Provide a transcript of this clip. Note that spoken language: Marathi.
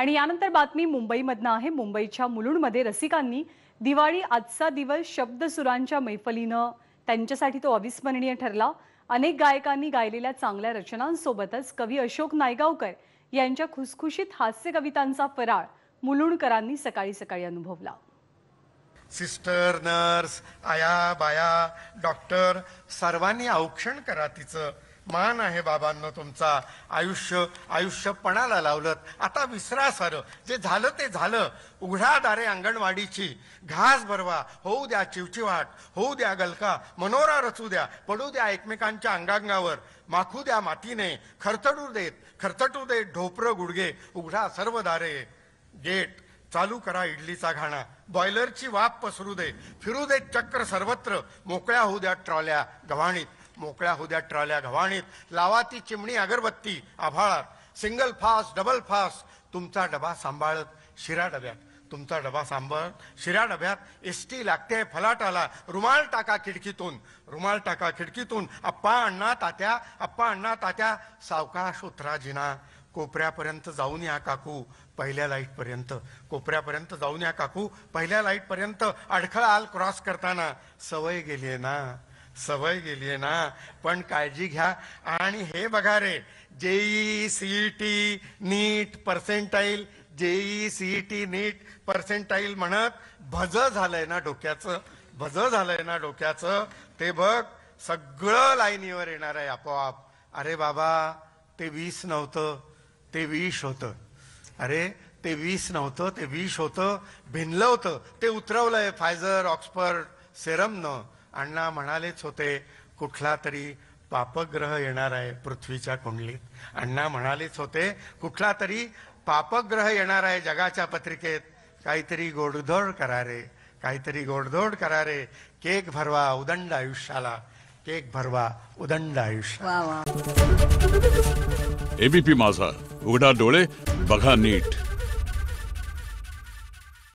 आणि यानंतर बातमी मुंबईमधनं आहे मुंबईच्या मुलुंडमध्ये रसिकांनी दिवाळी आजचा दिवस शब्दसुरांच्या मैफलीनं त्यांच्यासाठी तो अविस्मरणीय ठरला अनेक गायकांनी गायलेल्या चांगल्या रचनांसोबतच कवी अशोक नायगावकर यांच्या खुसखुशीत हास्य कवितांचा फराळ मुलुंडकरांनी सकाळी सकाळी अनुभवला सिस्टर नर्स आया बाया डॉक्टर सर्वांनी औक्षण करा तिचं मान आहे बाबांनो तुमचा आयुष्य आयुष्यपणाला लावलं आता विसरा सारे जे झालं ते झालं उघडा दारे अंगणवाडीची घास भरवा होऊ द्या चिवचिवाट होऊ द्या गलका मनोरा रचू द्या पडू द्या एकमेकांच्या अंगांगावर माखू द्या मातीने खरतडू देत खरतटू देत ढोपर गुडगे उघडा सर्व दारे गेट चालू करा इडलीचा घाणा बॉयलरची वाफ पसरू दे फिरू दे चक्र सर्वत्र मोकळ्या होऊ द्या ट्रॉल्या गव्हाणीत मोकळ्या होद्या ट्रॉल्या घवाणीत लावा ती चिमणी अगरबत्ती आभाळात सिंगल फास्ट डबल फास्ट तुमचा डबा सांभाळत शिरा डब्यात तुमचा डबा सांभाळ शिरा डब्यात एसटी लागते फलाटाला रुमाल टाका खिडकीतून रुमाल टाका खिडकीतून अप्पा अण्णा तात्या अप्पा अण्णा तात्या सावकाश उतरा जिना कोपऱ्यापर्यंत जाऊन या काकू पहिल्या लाईटपर्यंत कोपऱ्यापर्यंत जाऊन या काकू पहिल्या लाईटपर्यंत अडखळा आल क्रॉस करताना सवय गेली ना सवय गेली आहे ना पण काळजी घ्या आणि हे बघा रे JEE CET NEET percentile JEE CET NEET percentile म्हणत भज झालंय ना डोक्याचं भज झालंय ना डोक्याचं ते बघ सगळं लाईनीवर येणार आहे आपोआप अरे बाबा ते वीस नव्हतं ते वीस होतं अरे ते वीस नव्हतं ते वीस होतं भिनलं होतं ते उतरवलंय फायझर ऑक्सफर्ड सेरमनं अण्णा म्हणालेच होते कुठला तरी पापग्रह येणार आहे पृथ्वीच्या कुंडलीत अण्णा म्हणालेच होते कुठला तरी पापग्रह येणार आहे जगाच्या पत्रिकेत काहीतरी गोडधोड करारे काहीतरी गोडधोड करारे केक भरवा उदंड आयुष्याला केक भरवा उदंड आयुष्य एबीपी माझा उघडा डोळे बघा नीट